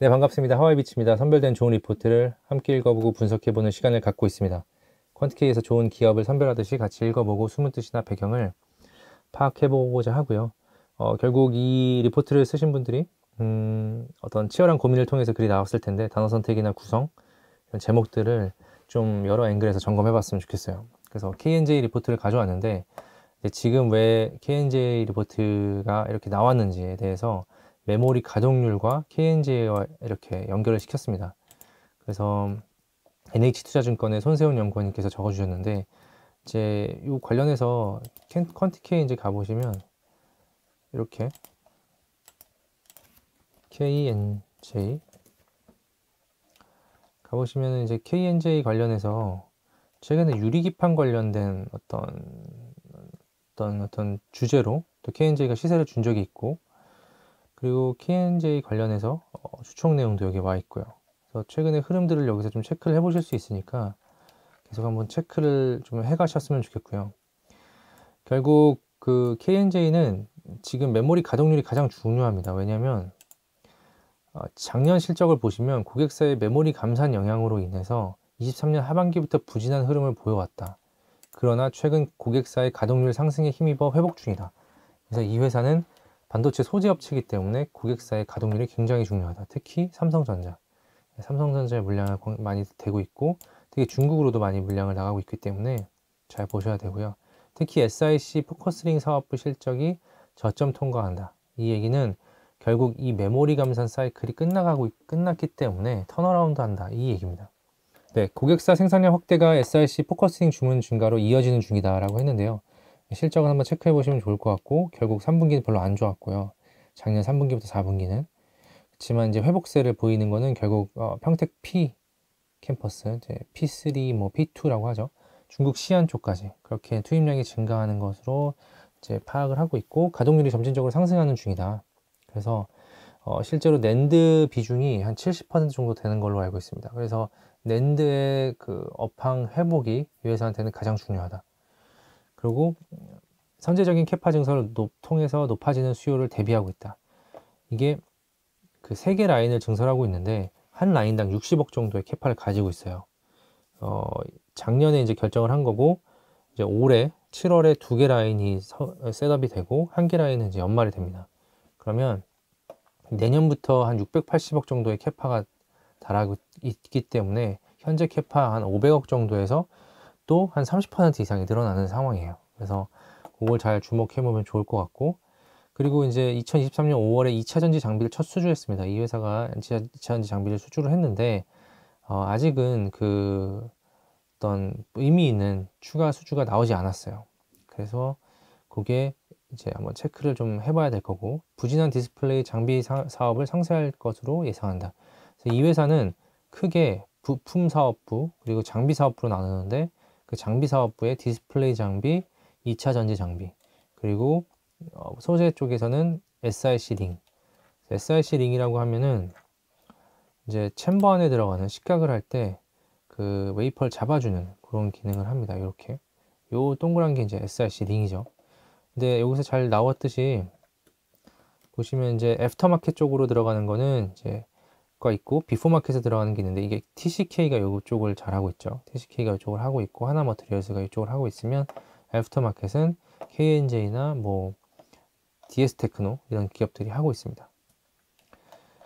네, 반갑습니다. 하와이비치입니다. 선별된 좋은 리포트를 함께 읽어보고 분석해보는 시간을 갖고 있습니다. 퀀트케이에서 좋은 기업을 선별하듯이 같이 읽어보고 숨은 뜻이나 배경을 파악해보고자 하고요. 어, 결국 이 리포트를 쓰신 분들이 음, 어떤 치열한 고민을 통해서 글이 나왔을 텐데 단어 선택이나 구성 이런 제목들을 좀 여러 앵글에서 점검해봤으면 좋겠어요. 그래서 KNJ 리포트를 가져왔는데 지금 왜 KNJ 리포트가 이렇게 나왔는지에 대해서 메모리 가동률과 KNG와 이렇게 연결을 시켰습니다. 그래서 NH투자증권의 손세훈 연구원님께서 적어주셨는데 이제 이 관련해서 퀀티케이 이제 가보시면 이렇게 KNJ 가보시면 이제 KNJ 관련해서 최근에 유리기판 관련된 어떤 어떤 어떤 주제로 또 KNJ가 시세를 준 적이 있고 그리고 K&J 관련해서 어, 추천 내용도 여기 와 있고요. 그래서 최근의 흐름들을 여기서 좀 체크를 해보실 수 있으니까 계속 한번 체크를 좀 해가셨으면 좋겠고요. 결국 그 K&J는 지금 메모리 가동률이 가장 중요합니다. 왜냐하면 어, 작년 실적을 보시면 고객사의 메모리 감산 영향으로 인해서 23년 하반기부터 부진한 흐름을 보여왔다. 그러나 최근 고객사의 가동률 상승에 힘입어 회복 중이다. 그래서 이 회사는 반도체 소재 업체이기 때문에 고객사의 가동률이 굉장히 중요하다. 특히 삼성전자. 네, 삼성전자의 물량을 많이 되고 있고 특히 중국으로도 많이 물량을 나가고 있기 때문에 잘 보셔야 되고요. 특히 SIC 포커스링 사업부 실적이 저점 통과한다. 이 얘기는 결국 이 메모리 감산 사이클이 끝나가고 끝났기 때문에 턴어라운드 한다. 이 얘기입니다. 네, 고객사 생산량 확대가 SIC 포커스링 주문 증가로 이어지는 중이다라고 했는데요. 실적을 한번 체크해 보시면 좋을 것 같고 결국 3분기는 별로 안 좋았고요. 작년 3분기부터 4분기는 그렇지만 이제 회복세를 보이는 거는 결국 어, 평택 P 캠퍼스 이제 P3 뭐 P2라고 하죠. 중국 시안 쪽까지 그렇게 투입량이 증가하는 것으로 이제 파악을 하고 있고 가동률이 점진적으로 상승하는 중이다. 그래서 어, 실제로 낸드 비중이 한 70% 정도 되는 걸로 알고 있습니다. 그래서 낸드의 그 업황 회복이 유해사한테는 가장 중요하다. 그리고 선제적인 캐파 증설을 높, 통해서 높아지는 수요를 대비하고 있다. 이게 그 세 개 라인을 증설하고 있는데 한 라인당 60억 정도의 캐파를 가지고 있어요. 어, 작년에 이제 결정을 한 거고 이제 올해 7월에 두 개 라인이 서, 셋업이 되고 한 개 라인은 이제 연말이 됩니다. 그러면 내년부터 한 680억 정도의 캐파가 달하고 있기 때문에 현재 캐파 한 500억 정도에서 또한30% 이상이 늘어나는 상황이에요. 그래서 그걸 잘 주목해 보면 좋을 것 같고 그리고 이제 2023년 5월에 2차 전지 장비를 첫 수주했습니다. 이 회사가 2차, 2차 전지 장비를 수주를 했는데 어, 아직은 그 어떤 의미 있는 추가 수주가 나오지 않았어요. 그래서 그게 이제 한번 체크를 좀 해봐야 될 거고 부진한 디스플레이 장비 사업을 상쇄할 것으로 예상한다. 이 회사는 크게 부품 사업부 그리고 장비 사업부로 나누는데 그 장비 사업부에 디스플레이 장비, 2차 전지 장비, 그리고 어, 소재 쪽에서는 SIC 링. SIC 링이라고 하면은 이제 챔버 안에 들어가는 식각을 할 때 그 웨이퍼를 잡아주는 그런 기능을 합니다. 이렇게. 요 동그란 게 이제 s i c 링이죠. 근데 여기서 잘 나왔듯이 보시면 이제 애프터마켓 쪽으로 들어가는 거는 이제 가 있고 비포 마켓에 들어가는 게 있는데 이게 TCK가 이쪽을 잘 하고 있죠. TCK가 이쪽을 하고 있고 하나 머트리얼스가 이쪽을 하고 있으면 애프터 마켓은 KNJ나 뭐 DS 테크노 이런 기업들이 하고 있습니다.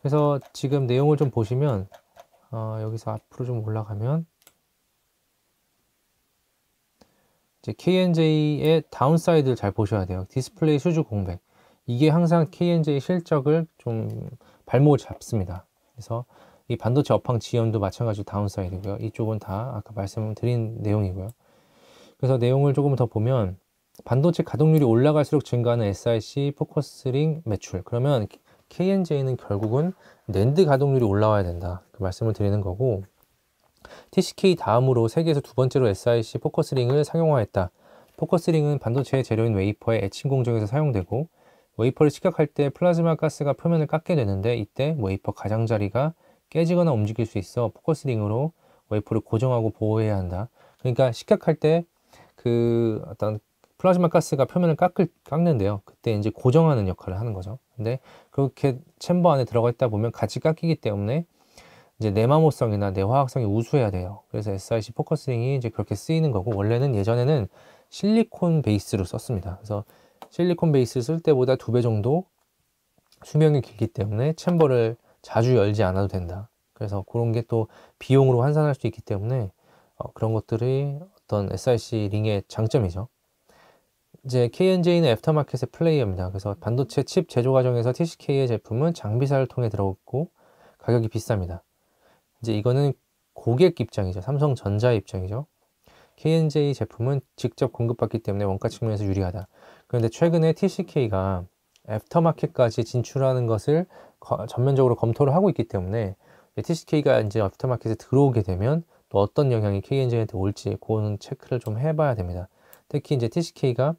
그래서 지금 내용을 좀 보시면 어, 여기서 앞으로 좀 올라가면 이제 KNJ의 다운사이드를 잘 보셔야 돼요. 디스플레이 수주 공백 이게 항상 KNJ 실적을 좀 발목을 잡습니다. 그래서 이 반도체 업황 지연도 마찬가지로 다운사이드고요. 이쪽은 다 아까 말씀드린 내용이고요. 그래서 내용을 조금 더 보면 반도체 가동률이 올라갈수록 증가하는 SIC 포커스링 매출. 그러면 KNJ는 결국은 낸드 가동률이 올라와야 된다. 그 말씀을 드리는 거고 TCK 다음으로 세계에서 두 번째로 SIC 포커스링을 상용화했다. 포커스링은 반도체 재료인 웨이퍼의 에칭 공정에서 사용되고 웨이퍼를 시각할 때 플라즈마 가스가 표면을 깎게 되는데 이때 웨이퍼 가장자리가 깨지거나 움직일 수 있어 포커스링으로 웨이퍼를 고정하고 보호해야 한다. 그러니까 시각할 때 그 어떤 플라즈마 가스가 표면을 깎을, 깎는데요. 그때 이제 고정하는 역할을 하는 거죠. 근데 그렇게 챔버 안에 들어가 있다 보면 같이 깎이기 때문에 이제 내마모성이나 내화학성이 우수해야 돼요. 그래서 SIC 포커스링이 이제 그렇게 쓰이는 거고 원래는 예전에는 실리콘 베이스로 썼습니다. 그래서 실리콘 베이스 쓸 때보다 두 배 정도 수명이 길기 때문에 챔버를 자주 열지 않아도 된다. 그래서 그런 게 또 비용으로 환산할 수 있기 때문에 어, 그런 것들이 어떤 s i c 링의 장점이죠. 이제 KNJ는 애프터마켓의 플레이어입니다. 그래서 반도체 칩 제조 과정에서 TCK의 제품은 장비사를 통해 들어오고 가격이 비쌉니다. 이제 이거는 고객 입장이죠. 삼성전자 입장이죠. KNJ 제품은 직접 공급받기 때문에 원가 측면에서 유리하다. 그런데 최근에 TCK가 애프터마켓까지 진출하는 것을 전면적으로 검토를 하고 있기 때문에 TCK가 이제 애프터마켓에 들어오게 되면 또 어떤 영향이 KNG한테 올지 그거는 체크를 좀 해봐야 됩니다. 특히 이제 TCK가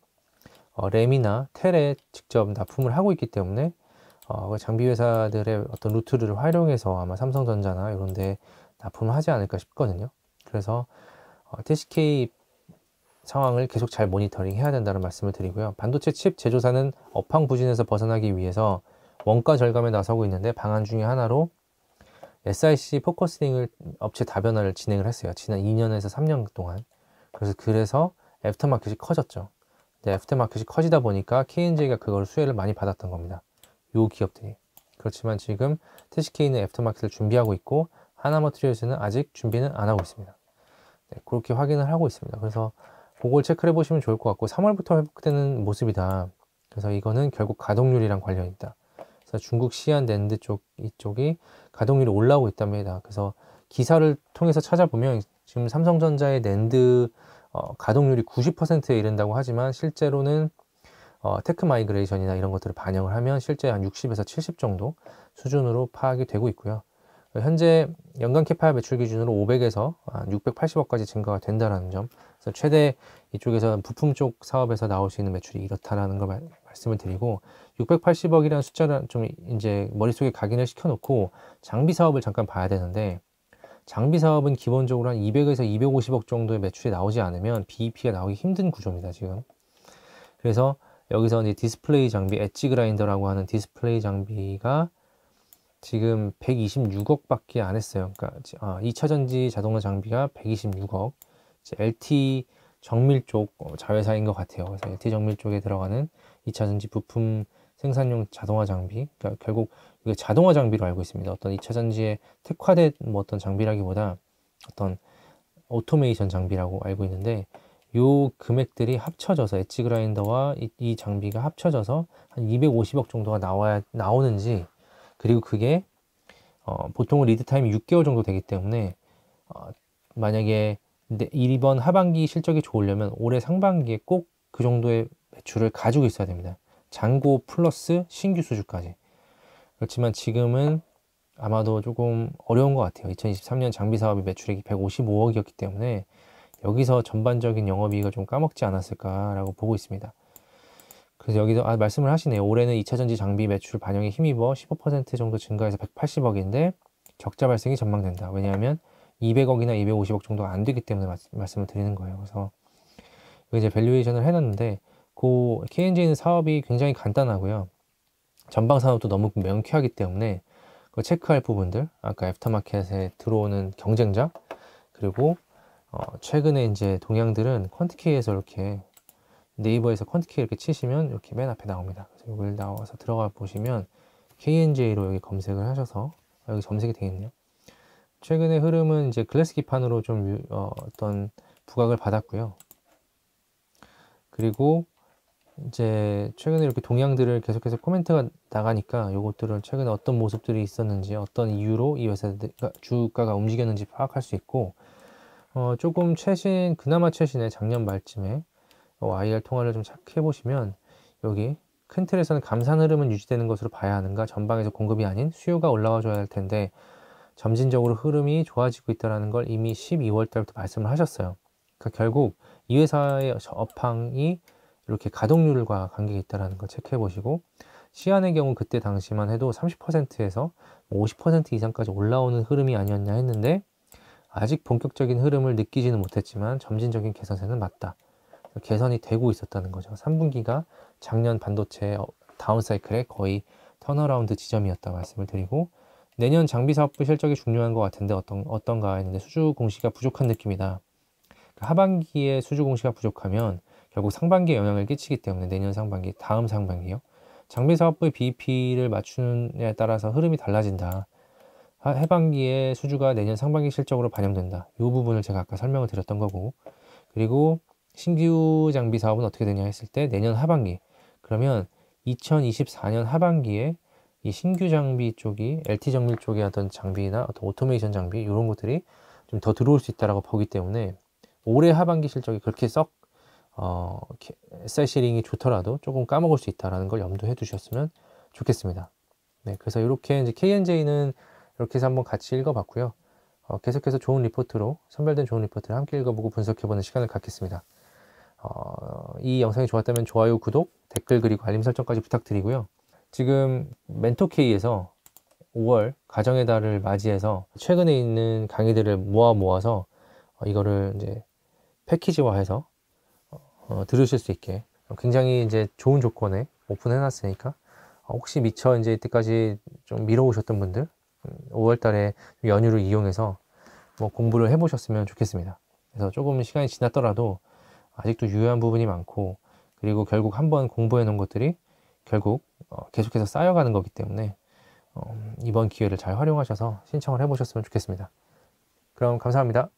어, 램이나 텔에 직접 납품을 하고 있기 때문에 어, 그 장비 회사들의 어떤 루트를 활용해서 아마 삼성전자나 이런데 납품을 하지 않을까 싶거든요. 그래서 어, TCK 상황을 계속 잘 모니터링해야 된다는 말씀을 드리고요. 반도체 칩 제조사는 업황 부진에서 벗어나기 위해서 원가 절감에 나서고 있는데 방안 중에 하나로 SIC 포커스링을 업체 다변화를 진행을 했어요. 지난 2년에서 3년 동안. 그래서 그래서 애프터마켓이 커졌죠. 근데 애프터마켓이 커지다 보니까 KNJ가 그걸 수혜를 많이 받았던 겁니다. 요 기업들이. 그렇지만 지금 테시케이는 애프터마켓을 준비하고 있고 하나머트리오스는 아직 준비는 안 하고 있습니다. 네, 그렇게 확인을 하고 있습니다. 그래서 그걸 체크해 보시면 좋을 것 같고 3월부터 회복되는 모습이다. 그래서 이거는 결국 가동률이랑 관련 있다. 그래서 중국 시안 랜드 쪽 이쪽이 가동률이 올라오고 있답니다. 그래서 기사를 통해서 찾아보면 지금 삼성전자의 랜드 어, 가동률이 90%에 이른다고 하지만 실제로는 어, 테크 마이그레이션이나 이런 것들을 반영을 하면 실제 한 60에서 70 정도 수준으로 파악이 되고 있고요. 현재 연간 캐파 매출 기준으로 500에서 680억까지 증가가 된다는 점 그래서 최대 이쪽에서 부품 쪽 사업에서 나올 수 있는 매출이 이렇다라는 걸 말, 씀을 드리고 680억이라는 숫자를 좀 이제 머릿속에 각인을 시켜놓고 장비 사업을 잠깐 봐야 되는데 장비 사업은 기본적으로 한 200에서 250억 정도의 매출이 나오지 않으면 BEP가 나오기 힘든 구조입니다 지금 그래서 여기서 이제 디스플레이 장비 엣지 그라인더라고 하는 디스플레이 장비가 지금 126억 밖에 안 했어요 그러니까 아, 2차전지 자동화 장비가 126억 LT 정밀 쪽 어, 자회사인 것 같아요. 그래서 LT 정밀 쪽에 들어가는 2차 전지 부품 생산용 자동화 장비. 그러니까 결국 이게 자동화 장비로 알고 있습니다. 어떤 2차 전지에 특화된 뭐 어떤 장비라기보다 어떤 오토메이션 장비라고 알고 있는데 요 금액들이 합쳐져서 엣지 그라인더와 이, 이 장비가 합쳐져서 한 250억 정도가 나와야 나오는지 그리고 그게 어, 보통은 리드 타임이 6개월 정도 되기 때문에 어, 만약에 근데 이번 하반기 실적이 좋으려면 올해 상반기에 꼭 그 정도의 매출을 가지고 있어야 됩니다. 잔고 플러스 신규 수주까지. 그렇지만 지금은 아마도 조금 어려운 것 같아요. 2023년 장비 사업이 매출액이 155억이었기 때문에 여기서 전반적인 영업이익을 좀 까먹지 않았을까라고 보고 있습니다. 그래서 여기서 아, 말씀을 하시네요. 올해는 2차 전지 장비 매출 반영에 힘입어 15% 정도 증가해서 180억인데 적자 발생이 전망된다. 왜냐하면 200억이나 250억 정도 안 되기 때문에 말씀, 을 드리는 거예요. 그래서 이제 밸류에이션을 해놨는데 그 KNG는 사업이 굉장히 간단하고요. 전방 산업도 너무 명쾌하기 때문에 그 체크할 부분들 아까 애프터마켓에 들어오는 경쟁자 그리고 어, 최근에 이제 동양들은 퀀트케이에서 이렇게 네이버에서 퀀트케이 이렇게 치시면 이렇게 맨 앞에 나옵니다. 그래서 이걸 나와서 들어가 보시면 KNJ로 여기 검색을 하셔서 여기 검색이 되겠네요. 최근의 흐름은 이제 글래스기판으로좀 어, 떤 부각을 받았고요. 그리고 이제 최근에 이렇게 동향들을 계속해서 코멘트가 나가니까 요것들은 최근에 어떤 모습들이 있었는지 어떤 이유로 이 회사가 주가가 움직였는지 파악할 수 있고 어, 조금 최신 그나마 최신의 작년 말쯤에 어, IR 통화를 좀 착해 보시면 여기 큰 틀에서는 감산 흐름은 유지되는 것으로 봐야 하는가 전방에서 공급이 아닌 수요가 올라와 줘야 할 텐데 점진적으로 흐름이 좋아지고 있다는 걸 이미 12월 달부터 말씀을 하셨어요. 그러니까 결국 이 회사의 업황이 이렇게 가동률과 관계가 있다는 걸 체크해 보시고 시안의 경우 그때 당시만 해도 30%에서 50% 뭐 이상까지 올라오는 흐름이 아니었냐 했는데 아직 본격적인 흐름을 느끼지는 못했지만 점진적인 개선세는 맞다. 개선이 되고 있었다는 거죠. 3분기가 작년 반도체 어, 다운사이클의 거의 턴어라운드 지점이었다 말씀을 드리고 내년 장비 사업부 실적이 중요한 것 같은데 어떤, 어떤가 했는데 수주 공시가 부족한 느낌이다. 그러니까 하반기에 수주 공시가 부족하면 결국 상반기에 영향을 끼치기 때문에 내년 상반기, 다음 상반기요. 장비 사업부의 BEP를 맞추느냐에 따라서 흐름이 달라진다. 해반기에 수주가 내년 상반기 실적으로 반영된다. 이 부분을 제가 아까 설명을 드렸던 거고. 그리고 신규 장비 사업은 어떻게 되냐 했을 때 내년 하반기. 그러면 2024년 하반기에 이 신규 장비 쪽이 LT 정밀 쪽에 하던 장비나 어떤 오토메이션 장비 이런 것들이 좀 더 들어올 수 있다라고 보기 때문에 올해 하반기 실적이 그렇게 썩 어, 셀시링이 좋더라도 조금 까먹을 수 있다라는 걸 염두해 두셨으면 좋겠습니다. 네, 그래서 이렇게 이제 KNJ는 이렇게 해서 한번 같이 읽어봤고요. 어, 계속해서 좋은 리포트로 선별된 좋은 리포트를 함께 읽어보고 분석해보는 시간을 갖겠습니다. 어, 이 영상이 좋았다면 좋아요, 구독, 댓글 그리고 알림 설정까지 부탁드리고요. 지금 멘토케이에서 5월 가정의 달을 맞이해서 최근에 있는 강의들을 모아 모아서 어, 이거를 이제 패키지화해서 어, 어, 들으실 수 있게 어, 굉장히 이제 좋은 조건에 오픈해놨으니까 혹시 미처 이제 이때까지 좀 미뤄오셨던 분들 5월달에 음, 연휴를 이용해서 뭐 공부를 해보셨으면 좋겠습니다. 그래서 조금 시간이 지났더라도 아직도 유효한 부분이 많고 그리고 결국 한번 공부해 놓은 것들이 결국 어, 계속해서 쌓여가는 거기 때문에 어, 이번 기회를 잘 활용하셔서 신청을 해보셨으면 좋겠습니다. 그럼 감사합니다.